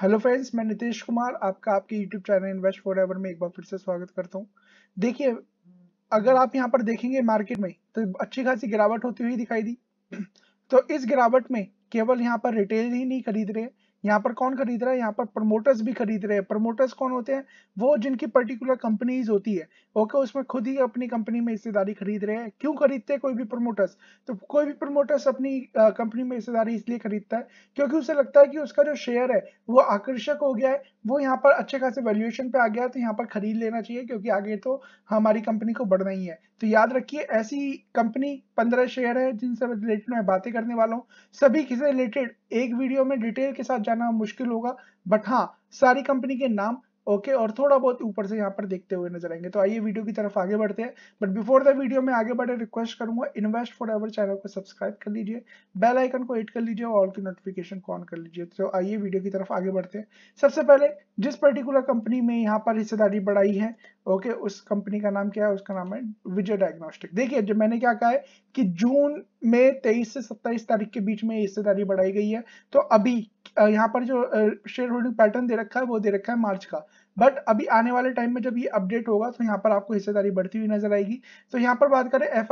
hello friends मैं नितेश कुमार आपका आपके YouTube channel invest forever में एक बार फिर से स्वागत करता हूँ देखिए अगर आप यहाँ पर देखेंगे मार्केट में तो अच्छी खासी गिरावट होती हुई दिखाई दी तो इस गिरावट में केवल यहाँ पर रिटेल ही नहीं खरीद रहे यहाँ पर कौन खरीद रहा है यहाँ पर प्रमोटर्स भी खरीद रहे हैं प्रमोटर्स कौन होते हैं वो जिनकी पर्टिकुलर कंपनीज होती है ओके उसमें खुद ही अपनी कंपनी में हिस्सेदारी खरीद रहे हैं क्यों खरीदते हैं कोई भी प्रमोटर्स तो कोई भी प्रमोटर्स अपनी कंपनी में हिस्सेदारी इसलिए खरीदता है क्योंकि उसे लगता है कि उसका जो शेयर है वो आकर्षक हो गया है वो यहाँ पर अच्छे खासे वैल्यूएशन पे आ गया है तो यहाँ पर खरीद लेना चाहिए क्योंकि आगे तो हमारी कंपनी को बढ़ना ही है तो याद रखिए ऐसी कंपनी पंद्रह शेयर है जिनसे रिलेटेड मैं बातें करने वाला हूँ सभी किसी रिलेटेड एक वीडियो में डिटेल के साथ जाना मुश्किल होगा बट हाँ सारी कंपनी के नाम ओके okay, और थोड़ा बहुत ऊपर से यहाँ पर देखते हुए नजर आएंगे तो आइए वीडियो की तरफ आगे बढ़ते हैं बट बिफोर द वीडियो में आगे बढ़े रिक्वेस्ट करूंगा इन्वेस्ट फॉर एवर चैनल को सब्सक्राइब कर लीजिए बेल आइकन को एड कर लीजिए और की नोटिफिकेशन को ऑन कर लीजिए तो आइए वीडियो की तरफ आगे बढ़ते हैं सबसे पहले जिस पर्टिकुलर कंपनी में यहाँ पर हिस्सेदारी बढ़ाई है ओके okay, उस कंपनी का नाम क्या है उसका नाम है विजय डायग्नोस्टिक देखिए जब मैंने क्या कहा है कि जून में 23 से 27 तारीख के बीच में हिस्सेदारी बढ़ाई गई है तो अभी यहाँ पर जो शेयर होल्डिंग पैटर्न दे रखा है वो दे रखा है मार्च का बट अभी आने वाले टाइम में जब ये अपडेट होगा तो यहाँ पर आपको हिस्सेदारी बढ़ती हुई नजर आएगी तो यहाँ पर बात करें एफ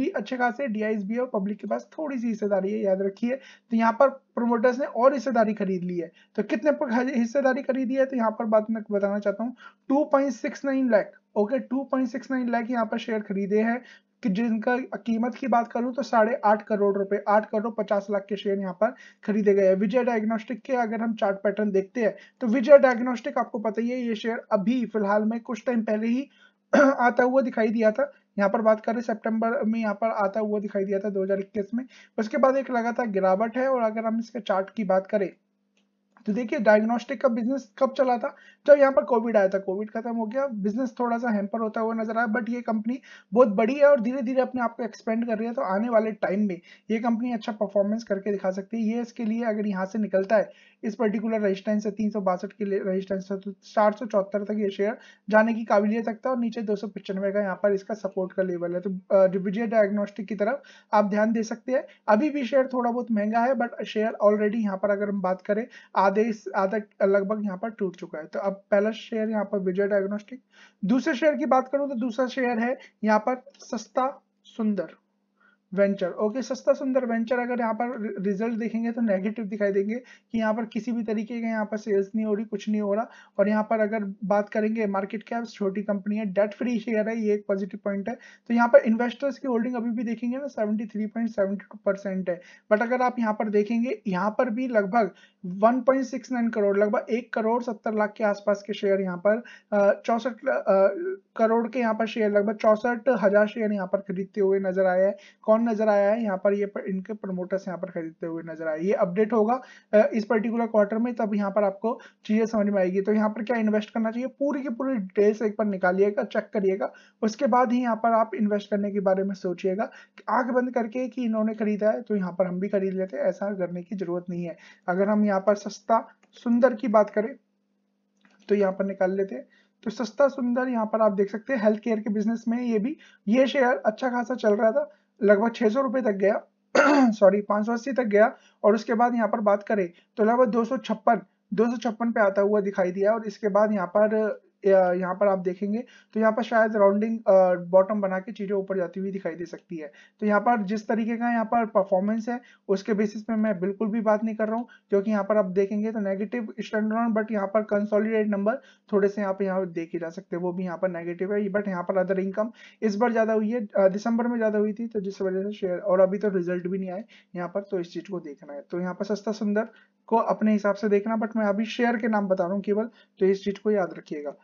भी अच्छे है डी भी और पब्लिक के पास थोड़ी सी हिस्सेदारी है याद रखिए तो यहाँ पर प्रोमोटर्स ने और हिस्सेदारी खरीद ली है तो कितने हिस्सेदारी खरीदी है तो यहाँ पर बात मैं बताना चाहता हूँ two point lakh okay 2.69 lakh यहाँ पर शेयर खरीदे हैं कि जिनका कीमत की बात करूं तो साढ़े आठ करोड़ रुपए आठ करोड़ पचास लाख के शेयर यहाँ पर खरीदे गए हैं विजय डायग्नोस्टिक के अगर हम चार्ट पैटर्न देखते हैं तो विजय डायग्नोस्टिक आपको पता ही है ये शेयर अभी फिलहाल में कुछ टाइम पहले ही आता हुआ दिखाई दिया था यहाँ पर बात करें सितंबर में यहाँ पर आता हुआ दिखाई दिया था 2021 में उसके बाद एक लगातार गिरावट है और अगर हम इसके चार्ट की बात करें तो देखिए डायग्नोस्टिक का बिजनेस कब चला था जब यहाँ पर कोविड आया था कोविड खत्म हो गया बिजनेस थोड़ा सा हैम्पर होता हुआ नजर आया बट ये कंपनी बहुत बड़ी है और धीरे धीरे अपने आप को एक्सपेंड कर रही है तो आने वाले टाइम में ये कंपनी अच्छा परफॉर्मेंस करके दिखा सकती है ये इसके लिए अगर यहाँ से निकलता है इस पर्टिकुलर रजिस्टेंस से तीन के लिए रजिस्टेंस तो चार सौ चौहत्तर तक ये शेयर जाने की काबिलियत रखता है और नीचे दो का यहाँ पर इसका सपोर्ट का लेवल है तो डिविजियर डायग्नोस्टिक की तरफ आप ध्यान दे सकते हैं अभी भी शेयर थोड़ा बहुत महंगा है बट शेयर ऑलरेडी यहाँ पर अगर हम बात करें आधा आधे आधा लगभग यहाँ पर टूट चुका है तो अब पहला शेयर यहाँ पर विजय डायग्नोस्टिक दूसरे शेयर की बात करूं तो दूसरा शेयर है यहाँ पर सस्ता सुंदर वेंचर ओके सस्ता सुंदर वेंचर अगर यहाँ पर रिजल्ट देखेंगे तो नेगेटिव दिखाई देंगे कि यहाँ पर किसी भी तरीके का यहाँ पर सेल्स नहीं हो रही कुछ नहीं हो रहा और यहाँ पर अगर बात करेंगे मार्केट कैप छोटी कंपनी है डेट फ्री शेयर है ये एक पॉजिटिव पॉइंट है तो यहाँ पर इन्वेस्टर्स की होल्डिंग अभी भी देखेंगे ना सेवेंटी है बट अगर आप यहाँ पर देखेंगे यहाँ पर भी लगभग वन करोड़ लगभग एक करोड़ सत्तर लाख के आसपास के शेयर यहाँ पर चौसठ करोड़ के यहाँ पर शेयर लगभग चौसठ हजार शेयर यहाँ पर खरीदते हुए नजर आया है कौन नजर आया है यहाँ पर ये पर, इनके प्रमोटर्स यहाँ पर खरीदते हुए नजर आए ये अपडेट होगा इस पर्टिकुलर क्वार्टर में तब यहाँ पर आपको चीजें समझ में आएगी तो यहाँ पर क्या इन्वेस्ट करना चाहिए पूरी की पूरी डिटेल्स एक बार निकालिएगा चेक करिएगा उसके बाद ही यहाँ पर आप इन्वेस्ट करने के बारे में सोचिएगा आंख बंद करके कि इन्होंने खरीदा है तो यहाँ पर हम भी खरीद लेते हैं ऐसा करने की जरूरत नहीं है अगर हम यहाँ पर सस्ता सुंदर की बात करें तो यहाँ पर निकाल लेते हैं तो सस्ता सुंदर यहाँ पर आप देख सकते हैं हेल्थ केयर के बिजनेस में ये भी ये शेयर अच्छा खासा चल रहा था लगभग छह सौ रुपए तक गया सॉरी पांच सौ अस्सी तक गया और उसके बाद यहाँ पर बात करें तो लगभग दो सौ छप्पन दो सौ छप्पन पे आता हुआ दिखाई दिया और इसके बाद यहाँ पर यहाँ पर आप देखेंगे तो यहाँ पर शायद राउंडिंग बॉटम बना के चीज़ें ऊपर जाती हुई दिखाई दे सकती है तो यहाँ पर जिस तरीके का यहाँ पर परफॉर्मेंस है उसके बेसिस पे मैं बिल्कुल भी बात नहीं कर रहा हूँ क्योंकि यहाँ पर आप देखेंगे तो नेगेटिव स्टैंड बट यहाँ पर कंसोलिडेट नंबर थोड़े से यहाँ पर यहाँ देखे जा सकते हैं वो भी यहाँ पर नेगेटिव है बट यहाँ पर अदर इनकम इस बार ज़्यादा हुई है दिसंबर में ज़्यादा हुई थी तो जिस वजह से शेयर और अभी तो रिजल्ट भी नहीं आए यहाँ पर तो इस चीज़ को देखना है तो यहाँ पर सस्ता सुंदर को अपने हिसाब से देखना बट मैं अभी शेयर के नाम बता रहा हूँ केवल तो इस चीज़ को याद रखिएगा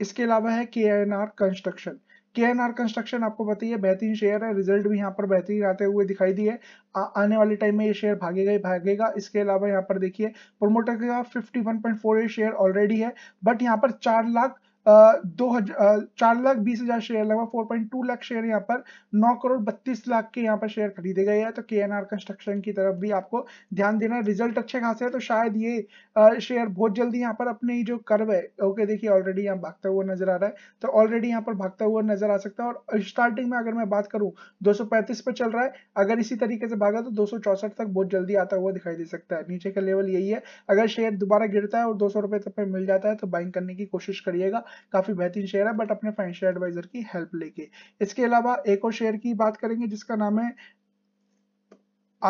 इसके अलावा है K N R construction K N R construction आपको बताइए बेहतरीन शेयर है रिजल्ट भी यहाँ पर बेहतरीन आते हुए दिखाई दिए आने वाले टाइम में ये शेयर भागेगा ही भागेगा इसके अलावा यहाँ पर देखिए प्रोमोटर का 51.48 शेयर ऑलरेडी है बट यहाँ पर चार लाख दो हजार चार लाख बीस हजार शेयर लगभग four point two lakh share यहाँ पर नौ करोड़ बत्तीस लाख के यहाँ पर शेयर खरीदे गए हैं तो के एन आर कंस्ट्रक्शन की तरफ भी आपको ध्यान देना रिजल्ट अच्छे खासे है तो शायद ये शेयर बहुत जल्दी यहाँ पर अपने जो कर्व है ओके देखिए ऑलरेडी यहाँ भागता हुआ नजर आ रहा है तो ऑलरेडी यहाँ पर भागता हुआ नजर आ सकता है और स्टार्टिंग में अगर मैं बात करूँ दो पर चल रहा है अगर इसी तरीके से भागा तो दो तक बहुत जल्दी आता हुआ दिखाई दे सकता है नीचे का लेवल यही है अगर शेयर दोबारा गिरता है और दो सौ तक मिल जाता है तो बाइंग करने की कोशिश करिएगा काफी बेहतरीन शेयर है बट अपने फाइनेंशियल एडवाइजर की हेल्प लेके इसके अलावा एक और शेयर की बात करेंगे जिसका नाम है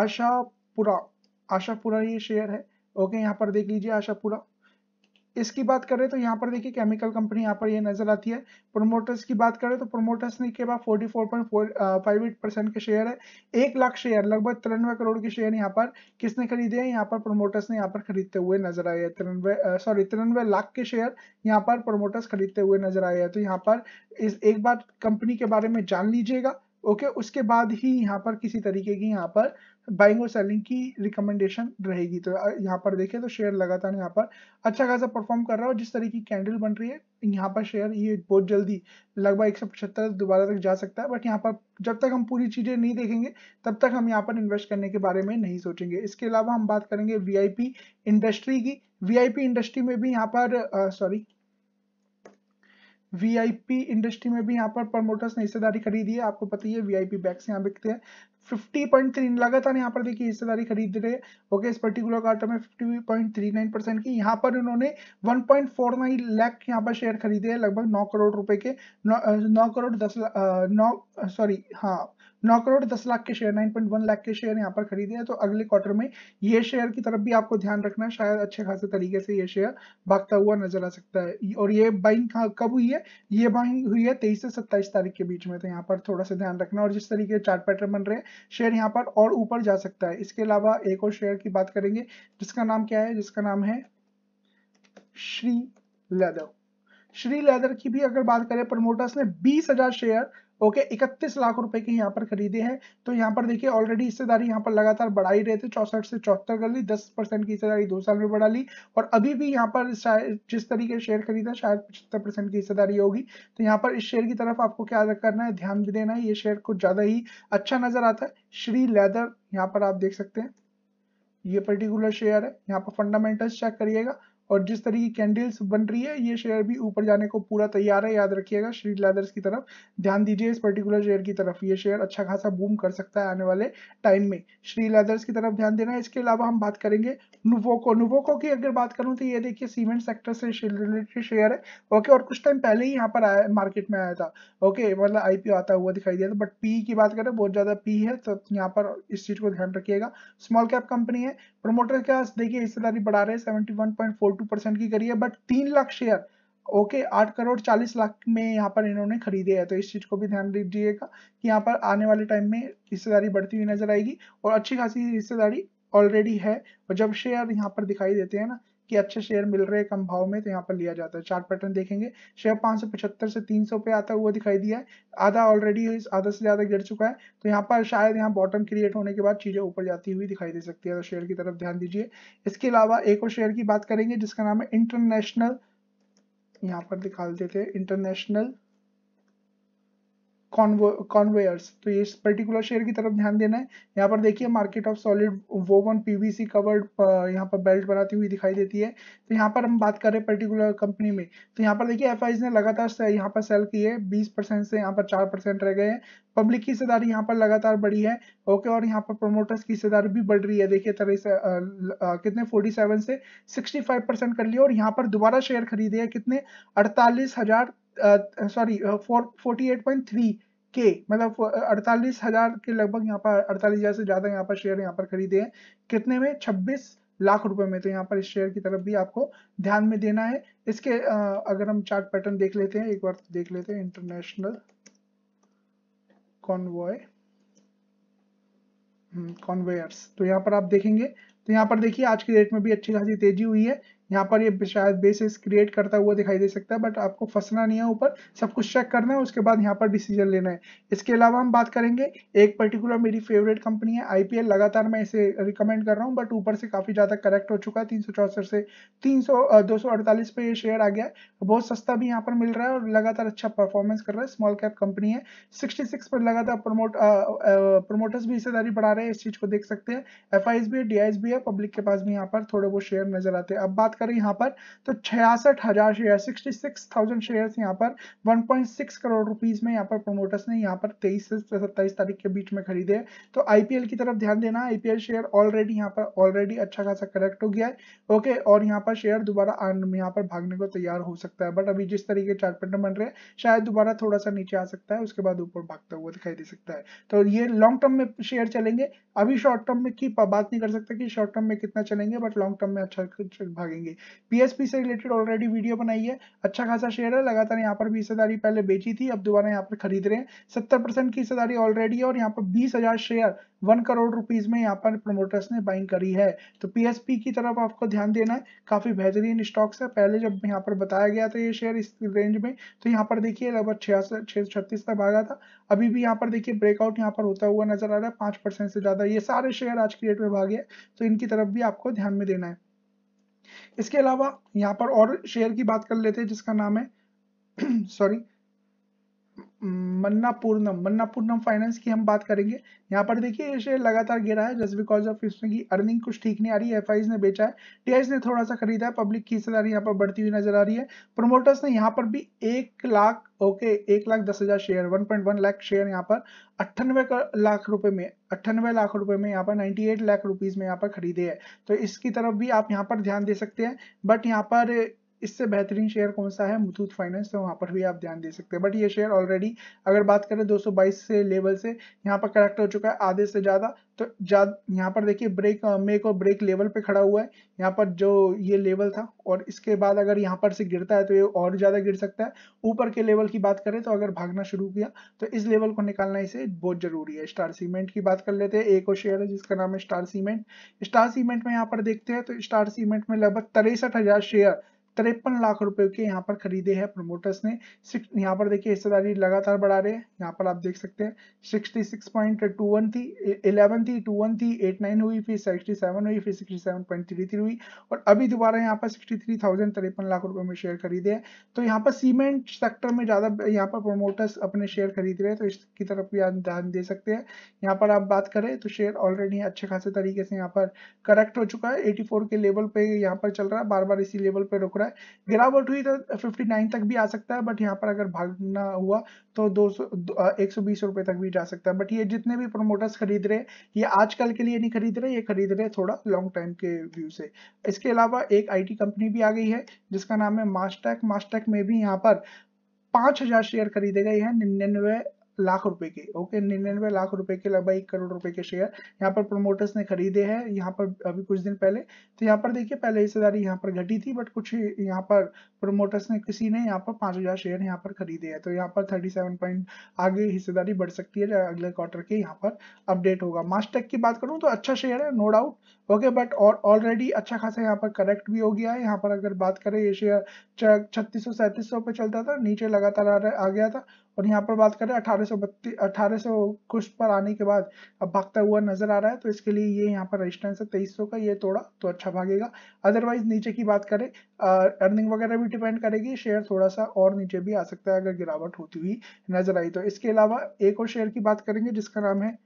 आशापुरा आशापुरा ये शेयर है ओके यहाँ पर देख लीजिए आशापुरा इसकी बात करें तो यहाँ पर देखिए केमिकल कंपनी यहाँ पर ये नजर आती है प्रोमोटर्स की बात करें तो प्रोमोटर्स ने के बाद 44.58 परसेंट के शेयर है एक लाख शेयर लगभग तिरानवे करोड़ के शेयर यहाँ पर किसने खरीदे हैं यहाँ पर प्रोमोटर्स ने यहाँ पर खरीदते हुए नजर आए हैं तिरानवे सॉरी तिरानवे लाख के शेयर यहाँ पर प्रोमोटर्स खरीदते हुए नजर आए हैं तो यहाँ पर इस एक बार कंपनी के बारे में जान लीजिएगा ओके okay, उसके बाद ही यहाँ पर किसी तरीके की यहाँ पर बाइंग और सेलिंग की रिकमेंडेशन रहेगी तो यहाँ पर देखें तो शेयर लगातार यहाँ पर अच्छा खासा परफॉर्म कर रहा है और जिस तरीके की कैंडल बन रही है यहाँ पर शेयर ये बहुत जल्दी लगभग एक सौ पचहत्तर दोबारा तक जा सकता है बट यहाँ पर जब तक हम पूरी चीज़ें नहीं देखेंगे तब तक हम यहाँ पर इन्वेस्ट करने के बारे में नहीं सोचेंगे इसके अलावा हम बात करेंगे वी इंडस्ट्री की वी इंडस्ट्री में भी यहाँ पर सॉरी वीआईपी इंडस्ट्री में भी यहाँ पर प्रमोटर्स ने हिस्सेदारी खरीदी है आपको पता ही है वीआईपी बैग्स यहाँ बिकते हैं 50.3 लगातार यहाँ पर देखिए हिस्सेदारी खरीद रहे ओके इस पर्टिकुलर क्वार्टर में 50.39 परसेंट की यहाँ पर इन्होंने 1.49 लाख यहाँ पर शेयर खरीदे हैं लगभग 9 करोड़ रुपए के 9 करोड़ 10 नौ सॉरी हाँ नौ करोड़ दस लाख के शेयर 9.1 लाख के शेयर यहाँ पर खरीदे हैं तो अगले क्वार्टर में ये शेयर की तरफ भी आपको ध्यान रखना है शायद अच्छे खासे तरीके से ये शेयर भागता हुआ नजर आ सकता है और ये बाइंग कब हुई है ये बाइंग हुई है तेईस से सत्ताईस तारीख के बीच में तो यहाँ पर थोड़ा सा ध्यान रखना और जिस तरीके चार्ट पैटर्न बन रहे हैं शेयर यहाँ पर और ऊपर जा सकता है इसके अलावा एक और शेयर की बात करेंगे जिसका नाम क्या है जिसका नाम है श्री लेदर श्री लेदर की भी अगर बात करें प्रमोटर्स ने बीस हजार शेयर ओके इकतीस लाख रुपए के यहाँ पर खरीदे हैं तो यहाँ पर देखिए ऑलरेडी हिस्सेदारी यहाँ पर लगातार बढ़ा ही रहे थे चौसठ से चौहत्तर कर ली दस परसेंट की हिस्सेदारी दो साल में बढ़ा ली और अभी भी यहाँ पर जिस तरीके शेयर खरीदा शायद पचहत्तर परसेंट की हिस्सेदारी होगी तो यहाँ पर इस शेयर की तरफ आपको क्या करना है ध्यान भी देना है ये शेयर कुछ ज्यादा ही अच्छा नजर आता है श्री लेदर यहाँ पर आप देख सकते हैं ये पर्टिकुलर शेयर है यहाँ पर फंडामेंटल्स चेक करिएगा और जिस तरह की कैंडल्स बन रही है ये शेयर भी ऊपर जाने को पूरा तैयार है याद रखिएगा श्री लैदर्स की तरफ ध्यान दीजिए इस पर्टिकुलर शेयर की तरफ ये शेयर अच्छा खासा बूम कर सकता है आने वाले टाइम में श्री लैदर्स की तरफ ध्यान देना इसके अलावा हम बात करेंगे नुवोको नुवोको की अगर बात करूँ तो ये देखिए सीमेंट सेक्टर से रिलेटेड शेयर है ओके और कुछ टाइम पहले ही यहाँ पर आया मार्केट में आया था ओके मतलब आई आता हुआ दिखाई दिया था बट पी की बात करें बहुत ज़्यादा पी है तो यहाँ पर इस चीज़ को ध्यान रखिएगा स्मॉल कैप कंपनी है प्रोमोटर का देखिए हिस्सेदारी बढ़ा रहे हैं सेवेंटी टू परसेंट की करी है बट तीन लाख शेयर ओके आठ करोड़ चालीस लाख में यहाँ पर इन्होंने खरीदे है तो इस चीज को भी ध्यान दीजिएगा कि यहाँ पर आने वाले टाइम में हिस्सेदारी बढ़ती हुई नजर आएगी और अच्छी खासी हिस्सेदारी ऑलरेडी है और जब शेयर यहाँ पर दिखाई देते हैं ना कि अच्छे शेयर मिल रहे हैं कम भाव में तो यहाँ पर लिया जाता है चार्ट पैटर्न देखेंगे शेयर पांच सौ पचहत्तर से तीन सौ पे आता हुआ दिखाई दिया है आधा ऑलरेडी आधा से ज्यादा गिर चुका है तो यहाँ पर शायद यहाँ बॉटम क्रिएट होने के बाद चीजें ऊपर जाती हुई दिखाई दे सकती है तो शेयर की तरफ ध्यान दीजिए इसके अलावा एक और शेयर की बात करेंगे जिसका नाम है इंटरनेशनल यहाँ पर दिखा देते हैं इंटरनेशनल कॉन्वेयर्स तो ये पर्टिकुलर शेयर की तरफ ध्यान देना है यहाँ पर देखिए market of solid woven PVC covered यहाँ पर बेल्ट बनाती हुई दिखाई देती है तो यहाँ पर हम बात कर रहे हैं पर्टिकुलर कंपनी में तो यहाँ पर देखिए एफ ने लगातार यहाँ पर सेल की है बीस परसेंट से यहाँ पर चार परसेंट रह गए हैं पब्लिक की हिस्सेदारी यहाँ पर लगातार बढ़ी है ओके और यहाँ पर प्रोमोटर्स की हिस्सेदारी भी बढ़ रही है देखिए तरह से आ, आ, कितने फोर्टी से सिक्सटी कर लिए और यहाँ पर दोबारा शेयर खरीदे है कितने अड़तालीस sorry forty eight point three के मतलब अड़तालीस हजार के लगभग यहाँ पर अड़तालीस हजार से ज्यादा यहाँ पर शेयर यहाँ पर खरीदे हैं कितने में छब्बीस लाख रुपए में तो यहाँ पर इस शेयर की तरफ भी आपको ध्यान में देना है इसके अगर हम चार्ट पैटर्न देख लेते हैं एक बार तो देख लेते हैं इंटरनेशनल कॉन्वॉय कॉन्वेयर्स तो यहाँ पर आप देखेंगे तो यहाँ पर देखिए आज की डेट में भी अच्छी खासी तेजी हुई है यहाँ पर ये शायद बेसिस क्रिएट करता हुआ दिखाई दे सकता है बट आपको फंसना नहीं है ऊपर सब कुछ चेक करना है उसके बाद यहाँ पर डिसीजन लेना है इसके अलावा हम बात करेंगे एक पर्टिकुलर मेरी फेवरेट कंपनी है आईपीएल लगातार मैं इसे रिकमेंड कर रहा हूँ बट ऊपर से काफ़ी ज़्यादा करेक्ट हो चुका है तीन से तीन सौ पे ये शेयर आ गया बहुत सस्ता भी यहाँ पर मिल रहा है और लगातार अच्छा परफॉर्मेंस कर रहा है स्मॉल कैप कंपनी है सिक्सटी पर लगातार प्रमोट प्रमोटर्स भी हिस्सेदारी बढ़ा रहे हैं इस चीज़ को देख सकते हैं एफ भी है डी है पब्लिक के पास भी यहाँ पर थोड़े बहुत शेयर नजर आते हैं अब बात करें यहाँ पर तो छियासठ हजार share sixty six thousand share यहाँ पर one point six crore rupees में यहाँ पर प्रोमोटर्स ने यहाँ पर तेईस से सत्ताईस तारीख के बीच में खरीदे तो आईपीएल की तरफ ध्यान देना आईपीएल शेयर ऑलरेडी यहाँ पर ऑलरेडी अच्छा खासा करेक्ट हो गया है ओके और यहाँ पर शेयर दोबारा यहाँ पर भागने को तैयार हो सकता है बट अभी जिस तरीके चार पेंटर बन रहे शायद दोबारा थोड़ा सा नीचे आ सकता है उसके बाद ऊपर भागता हुआ दिखाई दे सकता है तो ये लॉन्ग टर्म में शेयर चलेंगे अभी शॉर्ट टर्म में की बात नहीं कर सकते कि शॉर्ट टर्म में कितना चलेंगे बट लॉन्ग टर्म में अच्छा भागेंगे करेंगे पीएसपी से रिलेटेड ऑलरेडी वीडियो बनाई है अच्छा खासा शेयर है लगातार यहाँ पर भी हिस्सेदारी पहले बेची थी अब दोबारा यहाँ पर खरीद रहे हैं सत्तर परसेंट की हिस्सेदारी ऑलरेडी है और यहाँ पर बीस हजार शेयर वन करोड़ रुपीज में यहाँ पर प्रमोटर्स ने बाइंग करी है तो पीएसपी की तरफ आपको ध्यान देना है काफी बेहतरीन स्टॉक्स है पहले जब यहाँ पर बताया गया था ये शेयर इस रेंज में तो यहाँ पर देखिए लगभग छियासठ छह छत्तीस तक भागा था अभी भी यहाँ पर देखिए ब्रेकआउट यहाँ पर होता हुआ नजर आ रहा है पांच परसेंट से ज्यादा ये सारे शेयर आज की डेट में भागे तो इनकी तरफ भी आपको ध्यान में देना है इसके अलावा यहाँ पर और शेयर की बात कर लेते हैं जिसका नाम है सॉरी मन्नापूर्णम मन्नापूर्णम फाइनेंस की हम बात करेंगे यहाँ पर देखिए ये शेयर लगातार गिरा है जस्ट बिकॉज ऑफ इसमें की अर्निंग कुछ ठीक नहीं आ रही है एफ ने बेचा है टी ने थोड़ा सा खरीदा है पब्लिक की हिस्सेदारी यहाँ पर बढ़ती हुई नजर आ रही है प्रोमोटर्स ने यहाँ पर भी एक लाख ओके एक लाख दस हजार share one point one lakh share यहाँ पर अट्ठानवे लाख रुपए में अट्ठानवे लाख रुपए में यहाँ पर नाइनटी एट लाख रुपीज में यहाँ पर खरीदे है तो इसकी तरफ भी आप यहाँ पर ध्यान दे सकते हैं बट यहाँ पर इससे बेहतरीन शेयर कौन सा है मुथूत फाइनेंस तो वहाँ पर भी आप ध्यान दे सकते हैं बट ये शेयर ऑलरेडी अगर बात करें 222 से लेवल से यहाँ पर करेक्ट हो चुका है आधे से ज़्यादा तो यहाँ पर देखिए ब्रेक मेक और ब्रेक लेवल पे खड़ा हुआ है यहाँ पर जो ये लेवल था और इसके बाद अगर यहाँ पर से गिरता है तो ये और ज़्यादा गिर सकता है ऊपर के लेवल की बात करें तो अगर भागना शुरू किया तो इस लेवल को निकालना इसे बहुत ज़रूरी है स्टार सीमेंट की बात कर लेते हैं एक और शेयर है जिसका नाम है स्टार सीमेंट स्टार सीमेंट में यहाँ पर देखते हैं तो स्टार सीमेंट में लगभग तिरसठ शेयर तिरपन लाख रुपए के यहाँ पर खरीदे हैं प्रमोटर्स ने यहाँ पर देखिए हिस्सेदारी लगातार बढ़ा रहे हैं यहाँ पर आप देख सकते हैं 66.21 थी 11 थी 21 थी 89 हुई फिर 67 हुई फिर 67.33 हुई और अभी दोबारा यहाँ पर 63,000 तिरपन लाख रुपए में शेयर खरीदे हैं तो यहाँ पर सीमेंट सेक्टर में ज्यादा यहाँ पर प्रोमोटर्स अपने शेयर खरीद रहे हैं तो इसकी तरफ भी आप ध्यान दे सकते हैं यहाँ पर आप बात करें तो शेयर ऑलरेडी अच्छे खासे तरीके से यहाँ पर करेक्ट हो चुका है फोर के लेवल पे यहाँ पर चल रहा है बार बार इसी लेवल पे रुक रहा है है गिरावट हुई तो 59 तक भी आ सकता है बट यहाँ पर अगर भागना हुआ तो दो सौ रुपए तक भी जा सकता है बट ये जितने भी प्रोमोटर्स खरीद रहे हैं ये आजकल के लिए नहीं खरीद रहे ये खरीद रहे थोड़ा लॉन्ग टाइम के व्यू से इसके अलावा एक आई कंपनी भी आ गई है जिसका नाम है मास्टैक मास्टैक में भी यहाँ पर पांच हजार शेयर खरीदे गए हैं निन्यानवे लाख रुपए के ओके निन्यानवे लाख रुपए के लगभग एक करोड़ रुपए के शेयर यहाँ पर प्रमोटर्स ने खरीदे हैं यहाँ पर अभी कुछ दिन पहले तो यहाँ पर देखिए पहले हिस्सेदारी यहाँ पर घटी थी बट कुछ यहाँ पर प्रमोटर्स ने किसी ने यहाँ पर पांच हजार शेयर यहाँ पर खरीदे हैं तो यहाँ पर थर्टी सेवन पॉइंट आगे हिस्सेदारी बढ़ सकती है अगले क्वार्टर के यहाँ पर अपडेट होगा मास्टेक की बात करूँ तो अच्छा शेयर है नो डाउट ओके बट और ऑलरेडी अच्छा खासा यहाँ पर करेक्ट भी हो गया है यहाँ पर अगर बात करें ये शेयर छत्तीस सौ सैंतीस सौ पे चलता था नीचे लगातार आ गया था और यहाँ पर बात करें अठारह अठारह सौ कुछ पर आने के बाद अब भागता हुआ नजर आ रहा है तो इसके लिए ये यहाँ पर रजिस्टेंस है तेईस का ये तोड़ा तो अच्छा भागेगा अदरवाइज नीचे की बात करें अर्निंग वगैरह भी डिपेंड करेगी शेयर थोड़ा सा और नीचे भी आ सकता है अगर गिरावट होती हुई नजर आई तो इसके अलावा एक और शेयर की बात करेंगे जिसका नाम है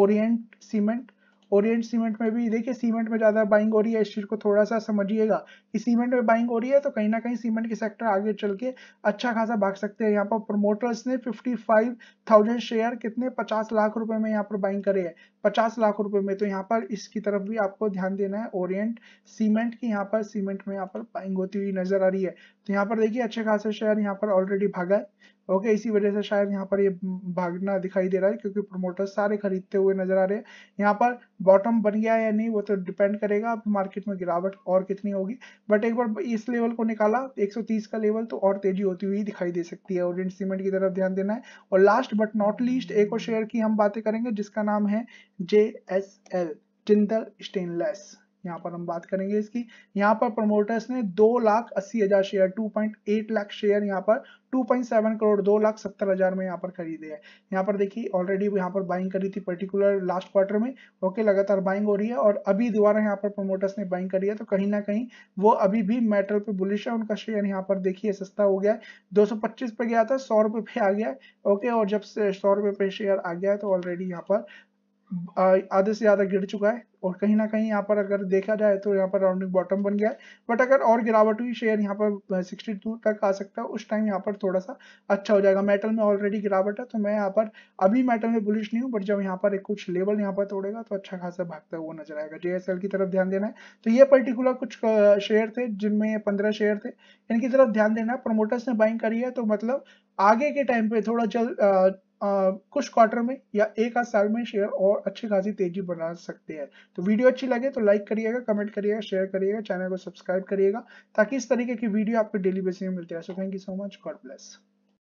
ओरिएंट सीमेंट ओरिएंट सीमेंट में भी देखिए सीमेंट में ज़्यादा बाइंग हो रही है इस चीज़ को थोड़ा सा समझिएगा कि सीमेंट में बाइंग हो रही है तो कहीं ना कहीं सीमेंट के सेक्टर आगे चल के अच्छा खासा भाग सकते हैं यहाँ पर प्रोमोटर्स ने फिफ्टी फाइव थाउजेंड शेयर कितने पचास लाख रुपए में यहाँ पर बाइंग करे है पचास लाख रुपए में तो यहाँ पर इसकी तरफ भी आपको ध्यान देना है ओरियंट सीमेंट की यहाँ पर सीमेंट में यहाँ पर बाइंग होती हुई नजर आ रही है तो यहाँ पर देखिए अच्छे खासे शेयर यहाँ पर ऑलरेडी भागा है ओके इसी वजह से शायद यहाँ पर ये भागना दिखाई दे रहा है क्योंकि प्रमोटर सारे खरीदते हुए नजर आ रहे हैं यहाँ पर बॉटम बन गया या नहीं वो तो डिपेंड करेगा अब मार्केट में गिरावट और कितनी होगी बट एक बार इस लेवल को निकाला 130 का लेवल तो और तेजी होती हुई दिखाई दे सकती है और सीमेंट की तरफ ध्यान देना है और लास्ट बट नॉट लीस्ट एक और शेयर की हम बातें करेंगे जिसका नाम है जे जिंदल स्टेनलेस यहाँ पर हम बात करेंगे इसकी यहाँ पर प्रमोटर्स ने दो लाख अस्सी हजार शेयर 2.8 लाख शेयर यहाँ पर 2.7 करोड़ दो लाख सत्तर हजार में यहाँ पर खरीदे है यहाँ पर देखिए ऑलरेडी यहाँ पर बाइंग करी थी पर्टिकुलर लास्ट क्वार्टर में ओके लगातार बाइंग हो रही है और अभी दोबारा यहाँ पर प्रमोटर्स ने बाइंग करी है तो कहीं ना कहीं वो अभी भी मेटल पे बुलिश है उनका शेयर यहाँ पर देखिए सस्ता हो गया है दो पे गया था सौ पे आ गया ओके और जब सौ पे शेयर आ गया है तो ऑलरेडी यहाँ पर आधे से ज़्यादा गिर चुका है और कहीं ना कहीं यहाँ पर अगर देखा जाए तो यहाँ पर राउंडिंग बॉटम बन गया है बट अगर और गिरावट हुई शेयर यहाँ पर 62 तक आ सकता है उस टाइम यहाँ पर थोड़ा सा अच्छा हो जाएगा मेटल में ऑलरेडी गिरावट है तो मैं यहाँ पर अभी मेटल में बुलिश नहीं हूँ बट जब यहाँ पर एक कुछ लेवल यहाँ पर तोड़ेगा तो अच्छा खासा भागता हुआ नजर आएगा जे की तरफ ध्यान देना है तो ये पर्टिकुलर कुछ शेयर थे जिनमें पंद्रह शेयर थे इनकी तरफ ध्यान देना है प्रोमोटर्स ने बाइंग करी है तो मतलब आगे के टाइम पे थोड़ा जल्द कुछ क्वार्टर में या एक आध साल में शेयर और अच्छी खासी तेजी बना सकते हैं तो वीडियो अच्छी लगे तो लाइक करिएगा कमेंट करिएगा शेयर करिएगा चैनल को सब्सक्राइब करिएगा ताकि इस तरीके की वीडियो आपको डेली बेसिस में मिलती रहे so thank you so much God bless